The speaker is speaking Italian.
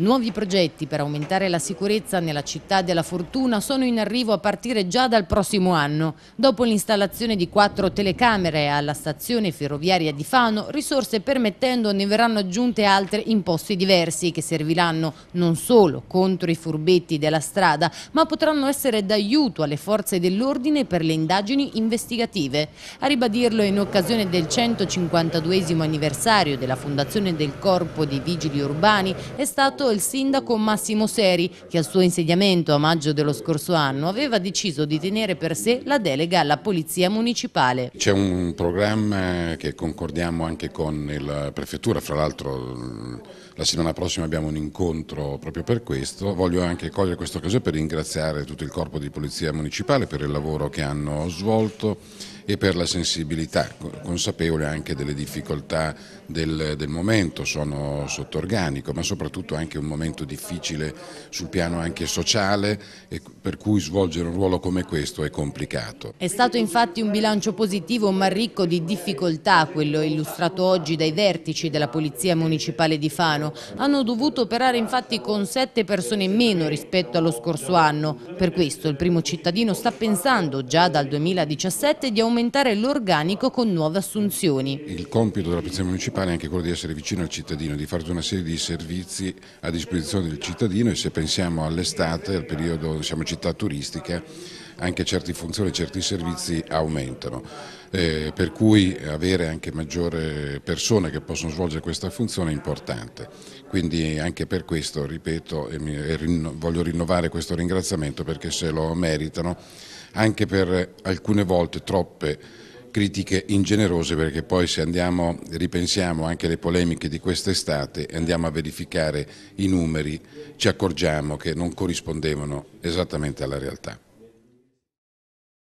Nuovi progetti per aumentare la sicurezza nella città della Fortuna sono in arrivo a partire già dal prossimo anno. Dopo l'installazione di quattro telecamere alla stazione ferroviaria di Fano, risorse permettendo ne verranno aggiunte altre in posti diversi che serviranno non solo contro i furbetti della strada, ma potranno essere d'aiuto alle forze dell'ordine per le indagini investigative. A ribadirlo in occasione del 152 anniversario della fondazione del Corpo dei Vigili Urbani è stato il sindaco Massimo Seri, che al suo insediamento a maggio dello scorso anno aveva deciso di tenere per sé la delega alla Polizia Municipale. C'è un programma che concordiamo anche con la Prefettura, fra l'altro la settimana prossima abbiamo un incontro proprio per questo. Voglio anche cogliere questa occasione per ringraziare tutto il Corpo di Polizia Municipale per il lavoro che hanno svolto e per la sensibilità, consapevole anche delle difficoltà del, del momento, sono sotto organico, ma soprattutto anche un momento difficile sul piano anche sociale e per cui svolgere un ruolo come questo è complicato. È stato infatti un bilancio positivo ma ricco di difficoltà quello illustrato oggi dai vertici della Polizia Municipale di Fano. Hanno dovuto operare infatti con sette persone in meno rispetto allo scorso anno. Per questo il primo cittadino sta pensando già dal 2017 di aumentare l'organico con nuove assunzioni. Il compito della Polizia Municipale è anche quello di essere vicino al cittadino, di fare una serie di servizi a disposizione del cittadino e se pensiamo all'estate, al periodo siamo città turistica, anche certe funzioni, certi servizi aumentano, eh, per cui avere anche maggiore persone che possono svolgere questa funzione è importante. Quindi anche per questo, ripeto, e mi, e rinno, voglio rinnovare questo ringraziamento perché se lo meritano, anche per alcune volte troppe critiche ingenerose perché poi se andiamo, ripensiamo anche alle polemiche di quest'estate e andiamo a verificare i numeri ci accorgiamo che non corrispondevano esattamente alla realtà.